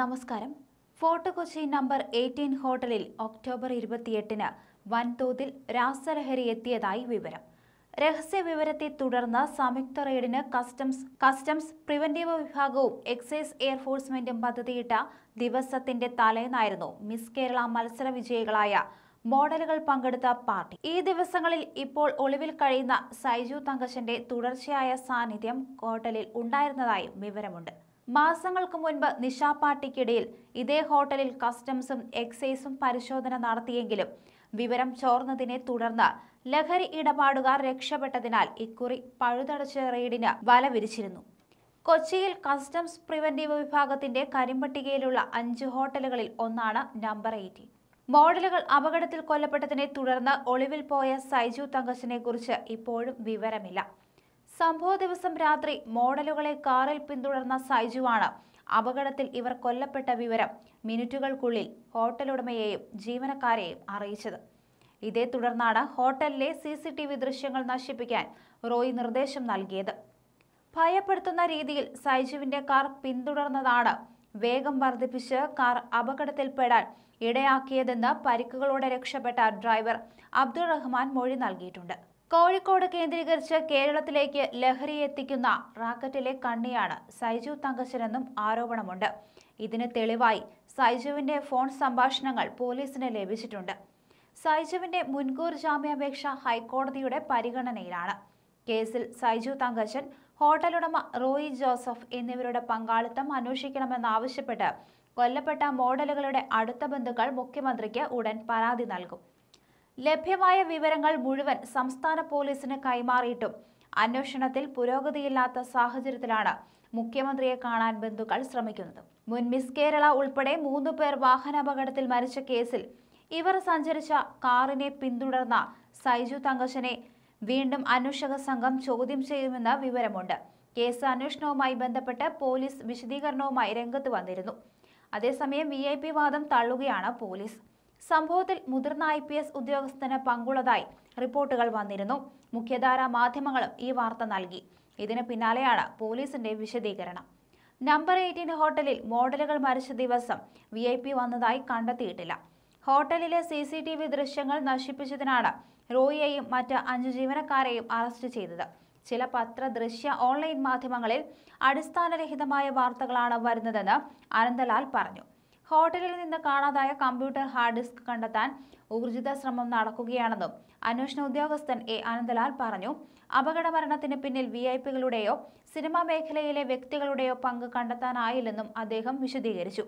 നമസ്കാരം Fort Kochi number eighteen ഹോട്ടലിൽ ഒക്ടോബർ ഇരുപത്തിയെട്ടിന് വൻതോതിൽ രാസലഹരി എത്തിയതായി വിവരം രഹസ്യ വിവരത്തെ തുടർന്ന് സംയുക്ത റെയ്ഡിന് കസ്റ്റംസ് കസ്റ്റംസ് പ്രിവന്റീവ് വിഭാഗവും എക്സൈസ് എയർഫോഴ്സ്മെന്റും പദ്ധതിയിട്ട ദിവസത്തിന്റെ തലേന്നായിരുന്നു മിസ് കേരള മത്സര വിജയികളായ മോഡലുകൾ പങ്കെടുത്ത പാർട്ടി ഈ ദിവസങ്ങളിൽ ഇപ്പോൾ ഒളിവിൽ കഴിയുന്ന സൈജു തങ്കശന്റെ തുടർച്ചയായ സാന്നിധ്യം ഹോട്ടലിൽ ഉണ്ടായിരുന്നതായും വിവരമുണ്ട് മാസങ്ങൾക്ക് മുൻപ് നിശാപാർട്ടിക്കിടയിൽ ഇതേ ഹോട്ടലിൽ കസ്റ്റംസും എക്സൈസും പരിശോധന നടത്തിയെങ്കിലും വിവരം ചോർന്നതിനെ തുടർന്ന് ലഹരി ഇടപാടുകാർ രക്ഷപ്പെട്ടതിനാൽ ഇക്കുറി പഴുതടച്ച റെയ്ഡിന് വല വിരിച്ചിരുന്നു കൊച്ചിയിൽ കസ്റ്റംസ് പ്രിവന്റീവ് വിഭാഗത്തിന്റെ കരിമ്പട്ടികയിലുള്ള അഞ്ച് ഹോട്ടലുകളിൽ ഒന്നാണ് നമ്പർ എയ്റ്റി മോഡലുകൾ അപകടത്തിൽ കൊല്ലപ്പെട്ടതിനെ തുടർന്ന് ഒളിവിൽ പോയ സൈജു തങ്കസിനെ കുറിച്ച് ഇപ്പോഴും വിവരമില്ല സംഭവ ദിവസം രാത്രി മോഡലുകളെ കാറിൽ പിന്തുടർന്ന സൈജുവാണ് അപകടത്തിൽ ഇവർ കൊല്ലപ്പെട്ട വിവരം മിനിറ്റുകൾക്കുള്ളിൽ ഹോട്ടൽ ഉടമയെയും ജീവനക്കാരെയും അറിയിച്ചത് ഇതേ തുടർന്നാണ് ഹോട്ടലിലെ സി സി ടി വി ദൃശ്യങ്ങൾ നശിപ്പിക്കാൻ റോയ് നിർദ്ദേശം നൽകിയത് ഭയപ്പെടുത്തുന്ന രീതിയിൽ സൈജുവിന്റെ കാർ പിന്തുടർന്നതാണ് വേഗം വർദ്ധിപ്പിച്ച് കാർ അപകടത്തിൽപ്പെടാൻ ഇടയാക്കിയതെന്ന് പരിക്കുകളോടെ രക്ഷപ്പെട്ട ഡ്രൈവർ അബ്ദുൾ റഹ്മാൻ മൊഴി നൽകിയിട്ടുണ്ട് കോഴിക്കോട് കേന്ദ്രീകരിച്ച് കേരളത്തിലേക്ക് ലഹരി എത്തിക്കുന്ന റാക്കറ്റിലെ കണ്ണിയാണ് സൈജു തങ്കശ്ശനെന്നും ആരോപണമുണ്ട് ഇതിന് തെളിവായി സൈജുവിന്റെ ഫോൺ സംഭാഷണങ്ങൾ പോലീസിന് ലഭിച്ചിട്ടുണ്ട് സൈജുവിന്റെ മുൻകൂർ ജാമ്യാപേക്ഷ ഹൈക്കോടതിയുടെ പരിഗണനയിലാണ് കേസിൽ സൈജു തങ്കശ്ശൻ ഹോട്ടലുടമ റോയി ജോസഫ് എന്നിവരുടെ പങ്കാളിത്തം അന്വേഷിക്കണമെന്നാവശ്യപ്പെട്ട് കൊല്ലപ്പെട്ട മോഡലുകളുടെ അടുത്ത ബന്ധുക്കൾ മുഖ്യമന്ത്രിക്ക് ഉടൻ പരാതി നൽകും ലഭ്യമായ വിവരങ്ങൾ മുഴുവൻ സംസ്ഥാന പോലീസിന് കൈമാറിയിട്ടും അന്വേഷണത്തിൽ പുരോഗതിയില്ലാത്ത സാഹചര്യത്തിലാണ് മുഖ്യമന്ത്രിയെ കാണാൻ ബന്ധുക്കൾ ശ്രമിക്കുന്നത് മുൻ മിസ് കേരള ഉൾപ്പെടെ മൂന്ന് പേർ വാഹനാപകടത്തിൽ മരിച്ച കേസിൽ ഇവർ സഞ്ചരിച്ച കാറിനെ പിന്തുടർന്ന സൈജു തങ്കശനെ വീണ്ടും അന്വേഷക സംഘം ചോദ്യം ചെയ്യുമെന്ന് വിവരമുണ്ട് കേസ് അന്വേഷണവുമായി ബന്ധപ്പെട്ട് പോലീസ് വിശദീകരണവുമായി രംഗത്ത് വന്നിരുന്നു അതേസമയം വി വാദം തള്ളുകയാണ് പോലീസ് സംഭവത്തിൽ മുതിർന്ന ഐ പി എസ് ഉദ്യോഗസ്ഥന് പങ്കുള്ളതായി റിപ്പോർട്ടുകൾ വന്നിരുന്നു മുഖ്യധാരാ മാധ്യമങ്ങളും ഈ വാർത്ത നൽകി ഇതിന് പിന്നാലെയാണ് പോലീസിന്റെ വിശദീകരണം നമ്പർ എയ്റ്റീൻ ഹോട്ടലിൽ മോഡലുകൾ മരിച്ച ദിവസം വി ഐ പി വന്നതായി കണ്ടെത്തിയിട്ടില്ല ഹോട്ടലിലെ സി സി ടി വി ദൃശ്യങ്ങൾ നശിപ്പിച്ചതിനാണ് റോയിയെയും മറ്റ് അഞ്ച് ജീവനക്കാരെയും അറസ്റ്റ് ചെയ്തത് ചില പത്ര ദൃശ്യ ഓൺലൈൻ മാധ്യമങ്ങളിൽ അടിസ്ഥാനരഹിതമായ വാർത്തകളാണ് വരുന്നതെന്ന് അനന്തലാൽ പറഞ്ഞു ഹോട്ടലിൽ നിന്ന് കാണാതായ കമ്പ്യൂട്ടർ ഹാർഡ് ഡിസ്ക് കണ്ടെത്താൻ ഊർജിത ശ്രമം നടക്കുകയാണെന്നും അന്വേഷണ ഉദ്യോഗസ്ഥൻ എ ആനന്ദലാൽ പറഞ്ഞു അപകട മരണത്തിന് പിന്നിൽ വി ഐ പികളുടെയോ സിനിമാ മേഖലയിലെ വ്യക്തികളുടെയോ പങ്ക് കണ്ടെത്താനായില്ലെന്നും അദ്ദേഹം വിശദീകരിച്ചു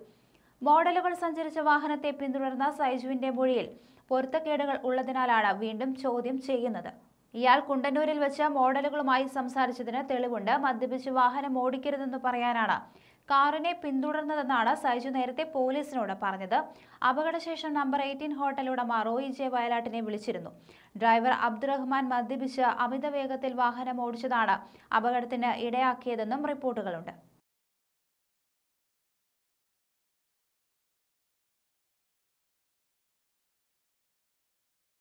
മോഡലുകൾ സഞ്ചരിച്ച വാഹനത്തെ പിന്തുടർന്ന സൈജുവിന്റെ മൊഴിയിൽ പൊരുത്തക്കേടുകൾ ഉള്ളതിനാലാണ് വീണ്ടും ചോദ്യം ചെയ്യുന്നത് ഇയാൾ കുണ്ടന്നൂരിൽ വെച്ച് മോഡലുകളുമായി സംസാരിച്ചതിന് തെളിവുണ്ട് മദ്യപിച്ച് വാഹനം ഓടിക്കരുതെന്ന് പറയാനാണ് കാറിനെ പിന്തുടർന്നതെന്നാണ് സൈജു നേരത്തെ പോലീസിനോട് പറഞ്ഞത് അപകടശേഷം നമ്പർ എയ്റ്റീൻ ഹോട്ടലുടമ റോയി ജെ വയലാട്ടിനെ വിളിച്ചിരുന്നു ഡ്രൈവർ അബ്ദുറഹ്മാൻ മദ്യപിച്ച് അമിത വേഗത്തിൽ വാഹനം ഓടിച്ചതാണ് അപകടത്തിന് ഇടയാക്കിയതെന്നും റിപ്പോർട്ടുകളുണ്ട്